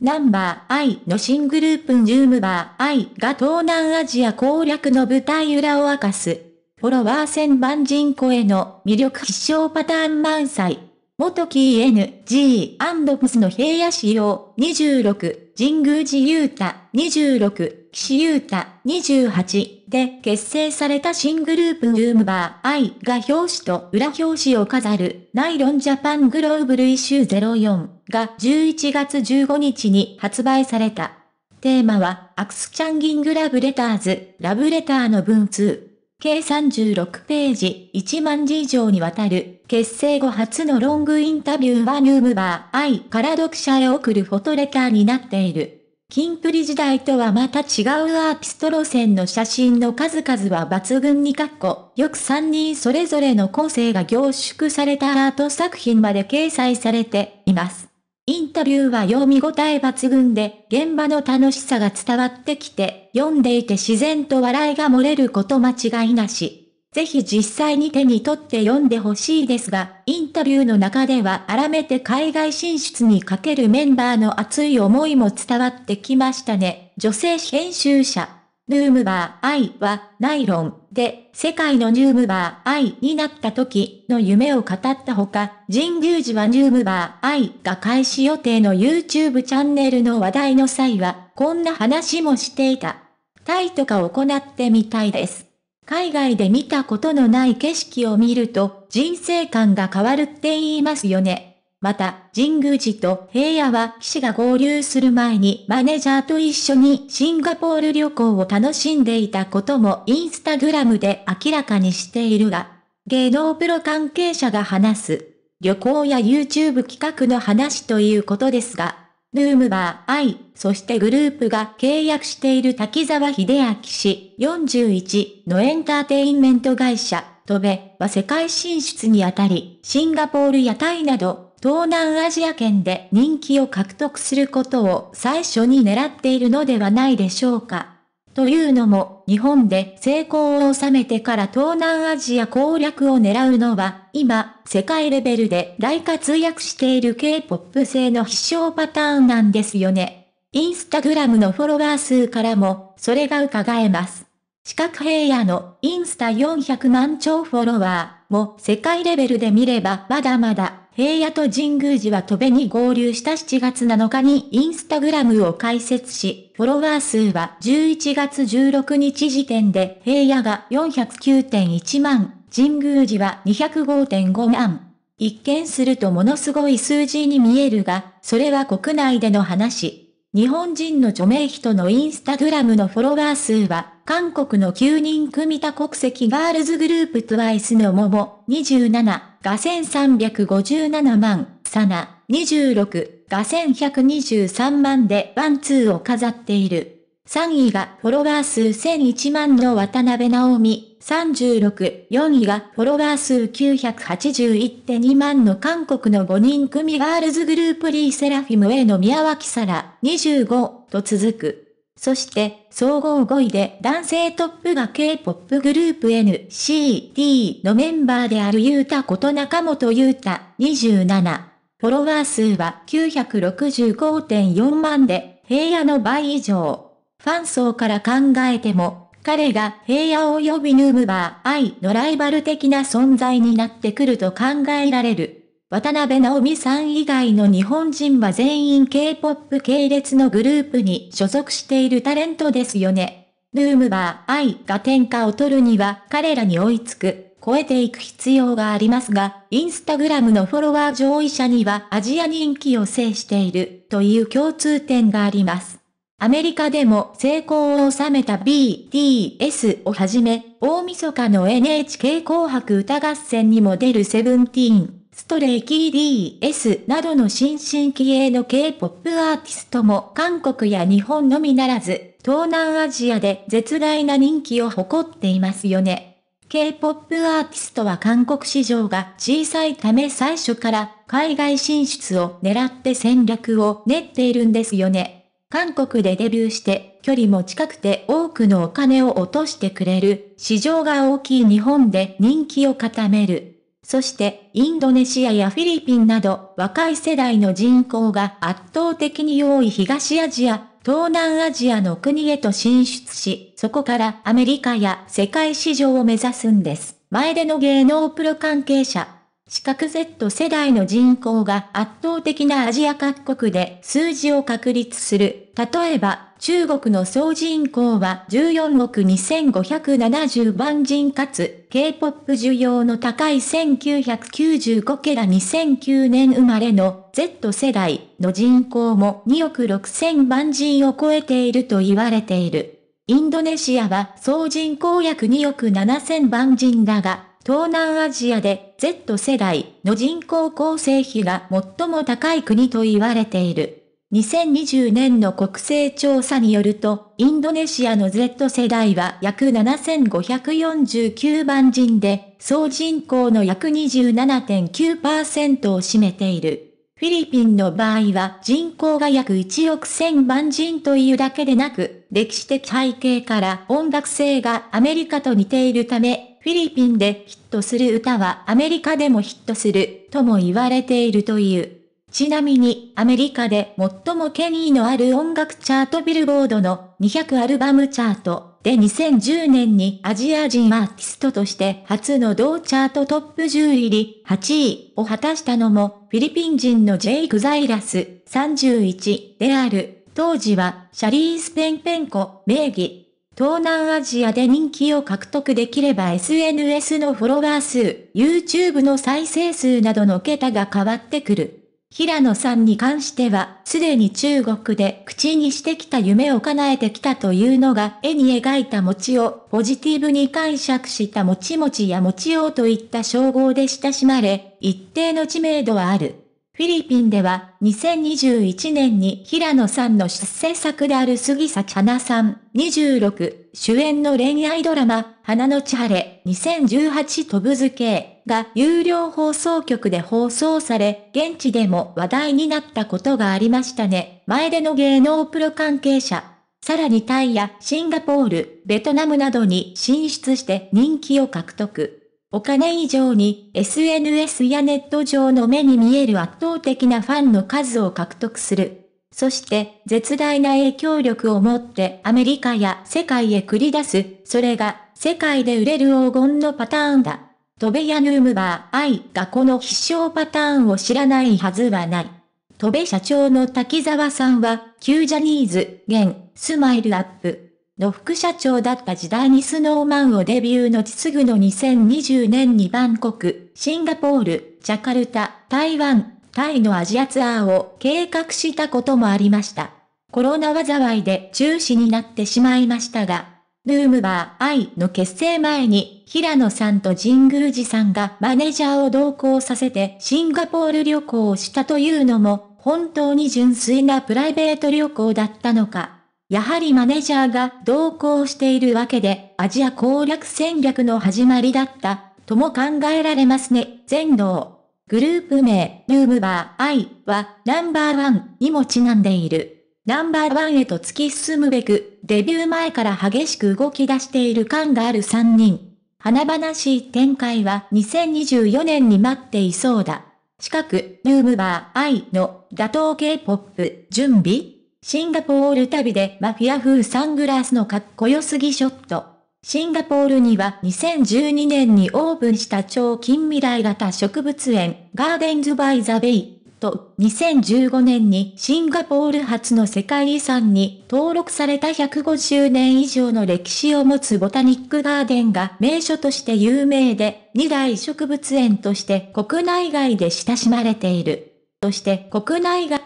ナンバーイの新グループンュームバーイが東南アジア攻略の舞台裏を明かす。フォロワー1000万人超えの魅力必勝パターン満載。元 KNG&PS の平野市様26、神宮寺優太26、岸優太28。で結成された新グループルームバー I が表紙と裏表紙を飾るナイロンジャパングローブルイシュー04が11月15日に発売された。テーマはアクスチャンギングラブレターズラブレターの文通。計36ページ1万字以上にわたる結成後初のロングインタビューはルームバー I から読者へ送るフォトレターになっている。キンプリ時代とはまた違うアーティスト路線の写真の数々は抜群にかっこ、よく3人それぞれの個性が凝縮されたアート作品まで掲載されています。インタビューは読み応え抜群で、現場の楽しさが伝わってきて、読んでいて自然と笑いが漏れること間違いなし。ぜひ実際に手に取って読んでほしいですが、インタビューの中では改めて海外進出にかけるメンバーの熱い思いも伝わってきましたね。女性編集者。ヌームバー愛はナイロンで世界のヌームバー愛になった時の夢を語ったほか、神宮寺はヌームバー愛が開始予定の YouTube チャンネルの話題の際は、こんな話もしていた。タイとか行ってみたいです。海外で見たことのない景色を見ると人生観が変わるって言いますよね。また、神宮寺と平野は騎士が合流する前にマネージャーと一緒にシンガポール旅行を楽しんでいたこともインスタグラムで明らかにしているが、芸能プロ関係者が話す、旅行や YouTube 企画の話ということですが、ルームバー I、そしてグループが契約している滝沢秀明氏41のエンターテインメント会社、トベは世界進出にあたり、シンガポールやタイなど、東南アジア圏で人気を獲得することを最初に狙っているのではないでしょうか。というのも、日本で成功を収めてから東南アジア攻略を狙うのは、今、世界レベルで大活躍している K-POP 製の必勝パターンなんですよね。インスタグラムのフォロワー数からも、それが伺えます。四角平野のインスタ400万超フォロワーも世界レベルで見ればまだまだ平野と神宮寺は戸部に合流した7月7日にインスタグラムを開設し、フォロワー数は11月16日時点で平野が409.1万、神宮寺は205.5万。一見するとものすごい数字に見えるが、それは国内での話。日本人の著名人のインスタグラムのフォロワー数は韓国の9人組多国籍ガールズグループ TWICE のモモ27が1357万、サナ26が1123万でワンツーを飾っている。3位がフォロワー数1001万の渡辺直美36、4位がフォロワー数981.2万の韓国の5人組ガールズグループリーセラフィムへの宮脇サラ25と続く。そして、総合5位で男性トップが K-POP グループ NCT のメンバーであるゆうたこと中本ゆうた27。フォロワー数は965.4万で、平野の倍以上。ファン層から考えても、彼が平野及びヌームバー愛のライバル的な存在になってくると考えられる。渡辺直美さん以外の日本人は全員 K-POP 系列のグループに所属しているタレントですよね。ルームバー愛が天下を取るには彼らに追いつく、超えていく必要がありますが、インスタグラムのフォロワー上位者にはアジア人気を制しているという共通点があります。アメリカでも成功を収めた BTS をはじめ、大晦日の NHK 紅白歌合戦にも出るセブンティーン。ストレイキー DS などの新進気鋭の K-POP アーティストも韓国や日本のみならず、東南アジアで絶大な人気を誇っていますよね。K-POP アーティストは韓国市場が小さいため最初から海外進出を狙って戦略を練っているんですよね。韓国でデビューして距離も近くて多くのお金を落としてくれる市場が大きい日本で人気を固める。そしてインドネシアやフィリピンなど若い世代の人口が圧倒的に多い東アジア、東南アジアの国へと進出し、そこからアメリカや世界市場を目指すんです。前での芸能プロ関係者、四角 Z 世代の人口が圧倒的なアジア各国で数字を確立する。例えば、中国の総人口は14億2570万人かつ、K-POP 需要の高い1995ケラ2009年生まれの Z 世代の人口も2億6000万人を超えていると言われている。インドネシアは総人口約2億7000万人だが、東南アジアで Z 世代の人口構成比が最も高い国と言われている。2020年の国勢調査によると、インドネシアの Z 世代は約7549万人で、総人口の約27.9%を占めている。フィリピンの場合は人口が約1億1000万人というだけでなく、歴史的背景から音楽性がアメリカと似ているため、フィリピンでヒットする歌はアメリカでもヒットするとも言われているという。ちなみに、アメリカで最も権威のある音楽チャートビルボードの200アルバムチャートで2010年にアジア人アーティストとして初の同チャートトップ10入り8位を果たしたのもフィリピン人のジェイク・ザイラス31である。当時はシャリー・スペンペンコ名義東南アジアで人気を獲得できれば SNS のフォロワー数、YouTube の再生数などの桁が変わってくる。平野さんに関しては、すでに中国で口にしてきた夢を叶えてきたというのが、絵に描いた餅をポジティブに解釈したもちもちや餅王といった称号で親しまれ、一定の知名度はある。フィリピンでは2021年に平野さんの出世作である杉咲花さん26主演の恋愛ドラマ花の千晴れ2018飛ぶ図形が有料放送局で放送され現地でも話題になったことがありましたね。前での芸能プロ関係者。さらにタイやシンガポール、ベトナムなどに進出して人気を獲得。お金以上に SNS やネット上の目に見える圧倒的なファンの数を獲得する。そして絶大な影響力を持ってアメリカや世界へ繰り出す。それが世界で売れる黄金のパターンだ。トベヤヌームバー愛がこの必勝パターンを知らないはずはない。戸部社長の滝沢さんは、旧ジャニーズ、現、スマイルアップ、の副社長だった時代にスノーマンをデビューのすぐの2020年にバンコク、シンガポール、ジャカルタ、台湾、タイのアジアツアーを計画したこともありました。コロナ災いで中止になってしまいましたが、ルームバーアイの結成前に、平野さんと神宮寺さんがマネージャーを同行させてシンガポール旅行をしたというのも、本当に純粋なプライベート旅行だったのか。やはりマネジャーが同行しているわけで、アジア攻略戦略の始まりだった、とも考えられますね、全能。グループ名、ルームバーアイ、は、ナンバーワンにもちなんでいる。ナンバーワンへと突き進むべく、デビュー前から激しく動き出している感がある3人。華々しい展開は2024年に待っていそうだ。近く、ルームバーイの打倒系ポップ、準備シンガポール旅でマフィア風サングラスのかっこよすぎショット。シンガポールには2012年にオープンした超近未来型植物園、ガーデンズバイザベイと、2015年にシンガポール初の世界遺産に登録された150年以上の歴史を持つボタニックガーデンが名所として有名で、二大植物園として国内外で親しまれている。として国内外